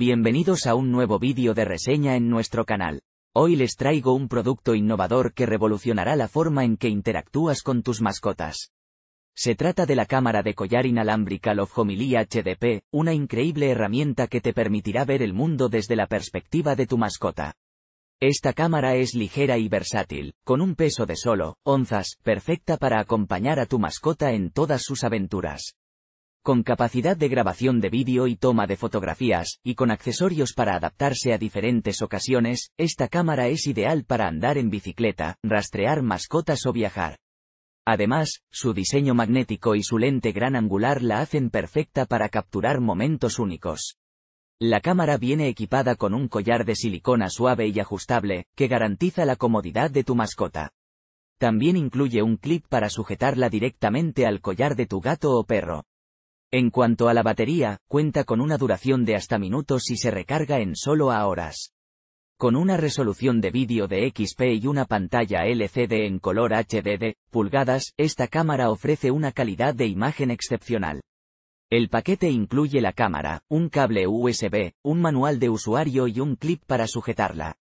Bienvenidos a un nuevo vídeo de reseña en nuestro canal. Hoy les traigo un producto innovador que revolucionará la forma en que interactúas con tus mascotas. Se trata de la cámara de collar inalámbrica Love Homily HDP, una increíble herramienta que te permitirá ver el mundo desde la perspectiva de tu mascota. Esta cámara es ligera y versátil, con un peso de solo, onzas, perfecta para acompañar a tu mascota en todas sus aventuras con capacidad de grabación de vídeo y toma de fotografías, y con accesorios para adaptarse a diferentes ocasiones, esta cámara es ideal para andar en bicicleta, rastrear mascotas o viajar. Además, su diseño magnético y su lente gran angular la hacen perfecta para capturar momentos únicos. La cámara viene equipada con un collar de silicona suave y ajustable, que garantiza la comodidad de tu mascota. También incluye un clip para sujetarla directamente al collar de tu gato o perro. En cuanto a la batería, cuenta con una duración de hasta minutos y se recarga en solo a horas. Con una resolución de vídeo de XP y una pantalla LCD en color HD pulgadas, esta cámara ofrece una calidad de imagen excepcional. El paquete incluye la cámara, un cable USB, un manual de usuario y un clip para sujetarla.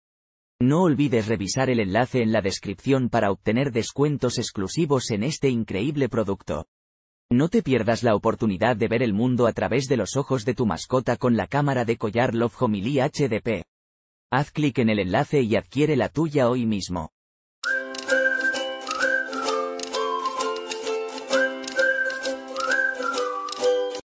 No olvides revisar el enlace en la descripción para obtener descuentos exclusivos en este increíble producto. No te pierdas la oportunidad de ver el mundo a través de los ojos de tu mascota con la cámara de collar Love Homily HDP. Haz clic en el enlace y adquiere la tuya hoy mismo.